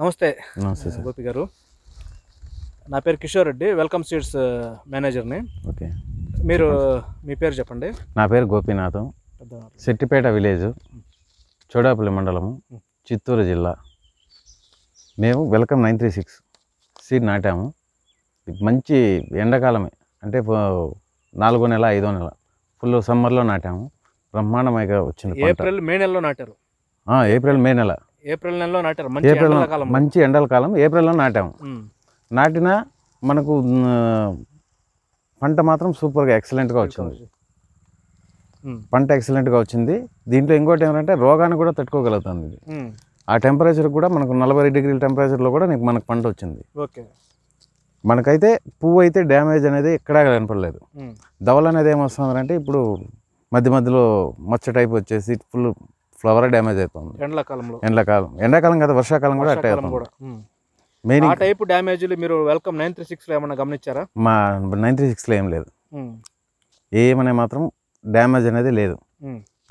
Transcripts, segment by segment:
నమస్తే నమస్తే గోపి గారు నా పేరు కిషోర్ రెడ్డి వెల్కమ్ సీడ్స్ మేనేజర్ని ఓకే మీరు మీ పేరు చెప్పండి నా పేరు గోపీనాథం సెట్టిపేట విలేజ్ చోడాపల్లి మండలము చిత్తూరు జిల్లా మేము Welcome nine three six seed నాటాము మంచి ఎండాకాలమే అంటే నాలుగో నెల ఐదో నెల ఫుల్ సమ్మర్లో నాటాము బ్రహ్మాండమైగా వచ్చింది ఏప్రిల్ మే నెలలో నాటారు ఏప్రిల్ మే నెల ఏప్రిల్ నెలలో నాటారు మంచి ఏప్రిల్ కాలం మంచి ఎండల కాలం ఏప్రిల్లో నాటాము నాటిన మనకు పంట మాత్రం సూపర్గా ఎక్సలెంట్గా వచ్చింది పంట ఎక్సలెంట్గా వచ్చింది దీంట్లో ఇంకోటి ఏంటంటే రోగాన్ని కూడా తట్టుకోగలుగుతుంది ఇది ఆ టెంపరేచర్ కూడా మనకు నలభై డిగ్రీల టెంపరేచర్లో కూడా నీకు మనకు పంట వచ్చింది ఓకే మనకైతే పువ్వు అయితే డ్యామేజ్ అనేది ఎక్కడా కనపడలేదు దవల అనేది ఏమొస్తుంది అంటే ఇప్పుడు మధ్య మధ్యలో మచ్చ టైప్ వచ్చేసి ఫుల్ ఫ్లవర్ డ్యామేజ్ అవుతుంది ఎండాకాలంలో ఎండాకాలం ఎండాకాలం కదా వర్షాకాలం కూడా అట్టే అవుతుంది మెయిన్ ఆ టైప్ డ్యామేజ్లు మీరు వెల్కమ్ నైన్ త్రీ సిక్స్లో ఏమైనా గమనించారా మా నైన్ త్రీ సిక్స్లో ఏం లేదు ఏమనే మాత్రం డ్యామేజ్ అనేది లేదు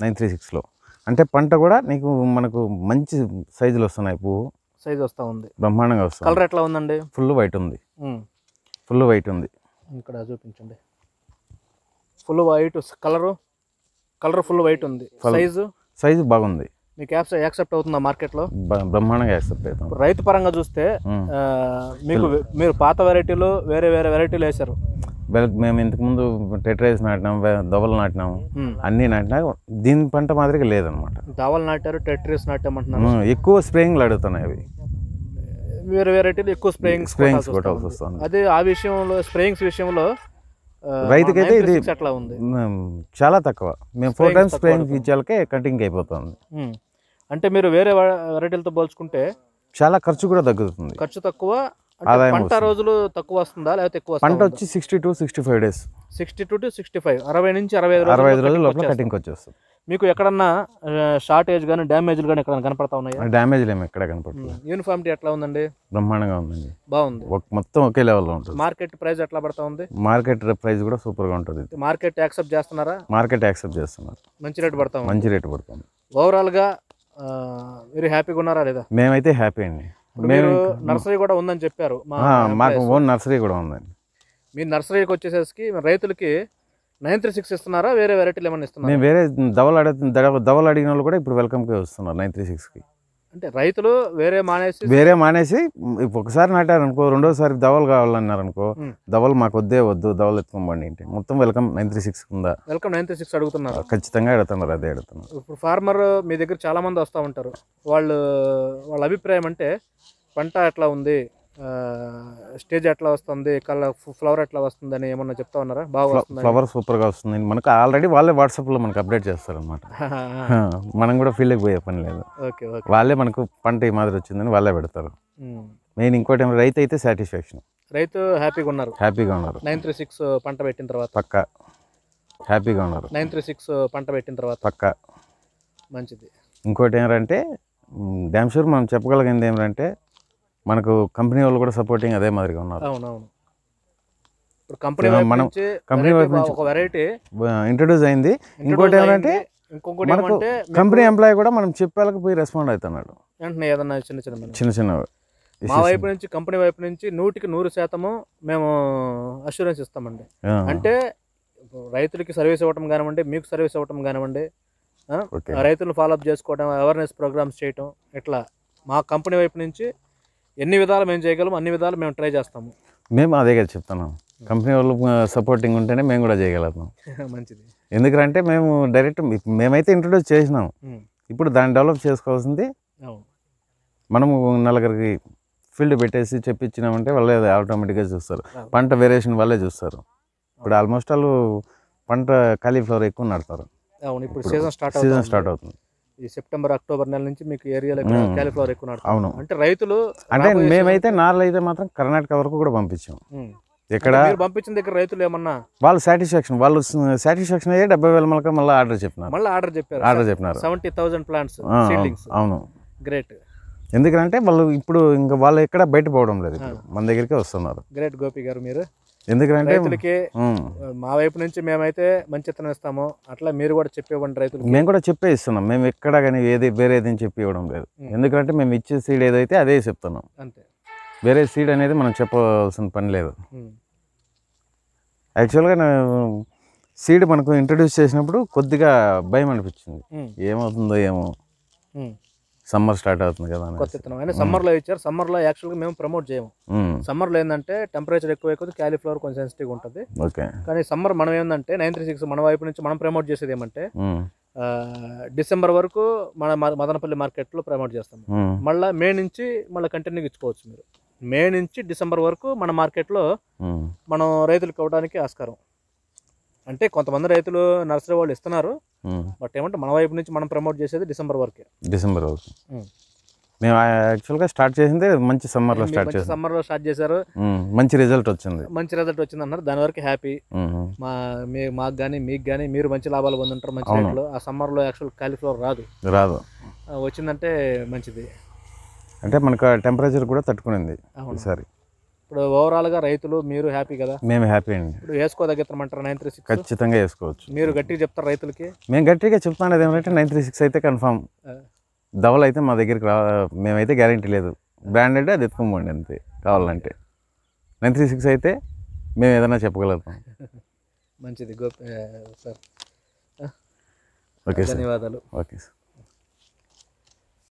నైన్ త్రీ సిక్స్లో అంటే పంట కూడా నీకు మనకు మంచి సైజులు వస్తున్నాయి పువ్వు సైజ్ వస్తూ ఉంది బ్రహ్మాండంగా వస్తుంది కలర్ ఎట్లా ఉందండి ఫుల్ వైట్ ఉంది ఫుల్ వైట్ ఉంది ఇక్కడ చూపించండి full white colour colour full white ఉంది సైజు సైజు బాగుంది మీకు యాక్సెప్ట్ అవుతుందా మార్కెట్లో బ్రహ్మాండంగా యాక్సెప్ట్ అవుతుంది రైతు పరంగా చూస్తే మీకు మీరు పాత వెరైటీలు వేరే వేరే వెరైటీలు వేశారు మేము ఇంతకుముందు టెట్రైస్ నాటినాం దవలు నాటినాం అన్నీ నాటినా దీని పంట మాదిరిగా లేదనమాట దవలు నాటారు టెట్రైస్ నాటామంటున్నాను ఎక్కువ స్ప్రేయింగ్లు అడుగుతున్నాయి అవి వేరే వెరైటీలు ఎక్కువ స్ప్రేయింగ్ స్ప్రేయింగ్స్ కూడా అదే ఆ విషయంలో స్ప్రేయింగ్స్ విషయంలో రైతుకైతే ఇది అట్లా ఉంది చాలా తక్కువ మేము ఫోర్ టైమ్స్ స్ప్రేయింగ్ ఇచ్చాకే కటింగ్ అయిపోతుంది అంటే మీరు వేరే వెరైటీలతో పోల్చుకుంటే చాలా ఖర్చు కూడా తగ్గుతుంది ఖర్చు తక్కువ ఆదాయం పంట రోజులు తక్కువ వస్తుందా లేకపోతే ఎక్కువ పంట వచ్చి sixty to sixty five days sixty two to sixty five అరవై నుంచి అరవై ఐదు అరవై ఐదు రోజుల కటింగ్ వచ్చేస్తుంది మీకు ఎక్కడన్నా షార్టేజ్ కానీ డ్యామేజ్లు కానీ ఎక్కడ కనపడతా ఉన్నాయి డ్యామేజ్ ఏమి ఎక్కడ కనపడుతుంది యూనిఫామిటీ ఎట్లా ఉందండి బ్రహ్మాండంగా ఉందండి బాగుంది మొత్తం ఒకే లెవెల్లో ఉంటుంది మార్కెట్ ప్రైస్ ఎట్లా పడతా ఉంది మార్కెట్ ప్రైస్ కూడా సూపర్ గా ఉంటుంది మార్కెట్ యాక్సెప్ట్ చేస్తున్నారా మార్కెట్ యాక్సెప్ట్ చేస్తున్నారు మంచి రేట్ పడతాం మంచి రేట్ పడుతుంది ఓవరాల్ గా మీరు హ్యాపీగా ఉన్నారా లేదా మేమైతే హ్యాపీ అండి మేము నర్సరీ కూడా ఉందని చెప్పారు మాకు ఓన్ నర్సరీ కూడా ఉందండి మీ నర్సరీకి వచ్చేసేసి రైతులకి నైన్ త్రీ సిక్స్ ఇస్తున్నారా వేరే వెరైటీలు ఏమైనా ఇస్తున్నారా మేము వేరే దవలు అడిగిన దవలు అడిగిన వాళ్ళు కూడా ఇప్పుడు వెల్కమ్కి వస్తున్నారు నైన్ త్రీ సిక్స్కి అంటే రైతులు వేరే మానేసి వేరే మానేసి ఒకసారి నాటారు అనుకో రెండోసారి దవలు కావాలన్నారనుకో అనుకో దవలు మాకు వద్దే వద్దు దవలు ఎత్తుకోమండి ఏంటి మొత్తం వెల్కమ్ నైన్ త్రీ సిక్స్ ఉందా వెల్కమ్ నైన్ త్రీ సిక్స్ అడుగుతున్నారు ఖచ్చితంగా అడుగుతున్నారు అదే అడుగుతున్నారు ఇప్పుడు ఫార్మర్ మీ దగ్గర చాలా మంది వస్తూ ఉంటారు వాళ్ళు వాళ్ళ అభిప్రాయం అంటే పంట ఎట్లా ఉంది స్టేజ్ ఎట్లా వస్తుంది కళ్ళ ఫ్లవర్ ఎట్లా వస్తుంది అని ఏమన్నా చెప్తా ఉన్నారా బాగా ఫ్లవర్ సూపర్గా వస్తుంది మనకు ఆల్రెడీ వాళ్ళే వాట్సాప్లో మనకు అప్డేట్ చేస్తారు అనమాట మనం కూడా ఫీల్ అయిపోయే పని లేదు వాళ్ళే మనకు పంట ఈ మాదిరి వచ్చిందని వాళ్ళే పెడతారు మెయిన్ ఇంకోటి రైతు అయితే సాటిస్ఫాక్షన్ రైతు హ్యాపీగా ఉన్నారు హ్యాపీగా ఉన్నారు నైన్ త్రీ సిక్స్ పంట పెట్టిన తర్వాత పక్క హ్యాపీగా ఉన్నారు నైన్ త్రీ సిక్స్ పంట పెట్టిన తర్వాత పక్క మంచిది ఇంకోటి ఏమారంటే డ్యామ్ షూర్ మనం చెప్పగలిగింది ఏమిటంటే మనకు కంపెనీ వాళ్ళు కూడా సపోర్టింగ్ అదే మాదిరిగా ఉన్నారు అవునవును ఇప్పుడు కంపెనీ మనం కంపెనీ వైపు నుంచి ఒక వెరైటీ ఇంట్రడ్యూస్ అయింది ఇంకోటి ఇంకొకటి ఏమంటే కంపెనీ ఎంప్లాయ్ కూడా మనం చెప్పేళ్ళకి పోయి రెస్పాండ్ అవుతున్నాడు వెంటనే ఏదన్నా చిన్న చిన్న చిన్న చిన్నవి మా వైపు నుంచి కంపెనీ వైపు నుంచి నూటికి నూరు శాతము మేము అష్యూరెన్స్ ఇస్తామండి అంటే రైతులకి సర్వీస్ ఇవ్వటం కానివ్వండి మీకు సర్వీస్ ఇవ్వటం కానివ్వండి రైతులను ఫాలోఅప్ చేసుకోవడం అవేర్నెస్ ప్రోగ్రామ్స్ చేయటం ఇట్లా మా కంపెనీ వైపు నుంచి ఎన్ని విధాలు మేము చేయగలం అన్ని విధాలు మేము ట్రై చేస్తాము మేము అదే కదా చెప్తున్నాం కంపెనీ వాళ్ళు సపోర్టింగ్ ఉంటేనే మేము కూడా చేయగలుగుతాం మంచిది ఎందుకంటే మేము డైరెక్ట్ మేమైతే ఇంట్రొడ్యూస్ చేసినాం ఇప్పుడు దాన్ని డెవలప్ చేసుకోవాల్సింది మనము నలుగురికి ఫీల్డ్ పెట్టేసి చెప్పించినామంటే వాళ్ళే ఆటోమేటిక్గా చూస్తారు పంట వేరియేషన్ వాళ్ళే చూస్తారు ఇప్పుడు ఆల్మోస్ట్ వాళ్ళు పంట కాలీఫ్లవర్ ఎక్కువ నడతారు సీజన్ స్టార్ట్ అవుతుంది ఈ సెప్టెంబర్ అక్టోబర్ నెల నుంచి మీకు ఏరియాలో క్యాలిఫ్లవర్ ఎక్కువ అవును అంటే రైతులు అంటే మేమైతే నార్లు అయితే మాత్రం కర్ణాటక వరకు కూడా పంపించాం ఇక్కడ పంపించిన దగ్గర రైతులు ఏమన్నా వాళ్ళు సాటిస్ఫాక్షన్ వాళ్ళు సాటిస్ఫాక్షన్ అయ్యే డెబ్బై వేల మలక మళ్ళీ ఆర్డర్ చెప్పినారు మళ్ళీ ఆర్డర్ చెప్పారు ఆర్డర్ చెప్పినారు సెవెంటీ థౌసండ్ ప్లాంట్స్ అవును గ్రేట్ ఎందుకంటే వాళ్ళు ఇప్పుడు ఇంకా వాళ్ళు ఎక్కడ బయట పోవడం లేదు మన దగ్గరికే వస్తున్నారు గ్రేట్ గోపి గారు మీరు ఎందుకంటే రైతులకి మా వైపు నుంచి మేమైతే మంచి విత్తనం ఇస్తాము అట్లా మీరు కూడా చెప్పి ఇవ్వండి రైతులు మేము కూడా చెప్పే ఇస్తున్నాం మేము ఎక్కడ కానీ ఏది వేరేది చెప్పి ఇవ్వడం లేదు ఎందుకంటే మేము ఇచ్చే సీడ్ ఏదైతే అదే చెప్తున్నాం అంతే వేరే సీడ్ అనేది మనం చెప్పవలసిన పని లేదు యాక్చువల్గా సీడ్ మనకు ఇంట్రడ్యూస్ చేసినప్పుడు కొద్దిగా భయం అనిపించింది ఏమవుతుందో ఏమో సమ్మర్ స్టార్ట్ అవుతుంది కదా కొత్త విత్తనం అయినా సమ్మర్లో ఇచ్చారు సమ్మర్లో యాక్చువల్గా మేము ప్రమోట్ చేయము సమ్మర్లో ఏంటంటే టెంపరేచర్ ఎక్కువ ఎక్కువ క్యాలీఫ్లవర్ కొంచెం సెన్సిటివ్ ఉంటుంది కానీ సమ్మర్ మనం ఏంటంటే నైన్ త్రీ సిక్స్ మన వైపు నుంచి మనం ప్రమోట్ చేసేది ఏమంటే డిసెంబర్ వరకు మన మదనపల్లి మార్కెట్లో ప్రమోట్ చేస్తాం మళ్ళీ మే నుంచి మళ్ళీ కంటిన్యూగా ఇచ్చుకోవచ్చు మీరు మే నుంచి డిసెంబర్ వరకు మన మార్కెట్లో మనం రైతులకు ఇవ్వడానికి ఆస్కారం అంటే కొంతమంది రైతులు నర్సరీ వాళ్ళు ఇస్తున్నారు బట్ hmm. ఏమంటే మన వైపు నుంచి మనం ప్రమోట్ చేసేది డిసెంబర్ వరకే డిసెంబర్ వరకు hmm. మేము యాక్చువల్గా స్టార్ట్ చేసింది hmm. మంచి సమ్మర్ లో స్టార్ట్ చేసాం సమ్మర్లో స్టార్ట్ చేశారు మంచి రిజల్ట్ వచ్చింది మంచి రిజల్ట్ వచ్చింది అన్నారు దాని వరకు హ్యాపీ మా మీ మాకు కానీ మీకు కానీ మీరు మంచి లాభాలు పొందుంటారు మంచి రేట్లు ఆ సమ్మర్ లో యాక్చువల్ కాలిఫ్లవర్ రాదు రాదు వచ్చిందంటే మంచిది అంటే మనకు టెంపరేచర్ కూడా తట్టుకునింది ఈసారి ఇప్పుడు ఓవరాల్గా రైతులు మీరు హ్యాపీ కదా మేము హ్యాపీ అండి ఇప్పుడు వేసుకోదగ్గమంటారు నైన్ త్రీ సిక్స్ ఖచ్చితంగా వేసుకోవచ్చు మీరు గట్టిగా చెప్తారు రైతులకి మేము గట్టిగా చెప్తాను ఏమంటే నైన్ త్రీ సిక్స్ అయితే కన్ఫామ్ డబల్ అయితే మా దగ్గరికి రా మేమైతే గ్యారంటీ లేదు బ్రాండెడ్ అది ఎత్తుకోమండి అంతే కావాలంటే నైన్ త్రీ సిక్స్ అయితే మేము ఏదైనా చెప్పగలుగుతాం మంచిది గోపి సార్ ఓకే ధన్యవాదాలు ఓకే సార్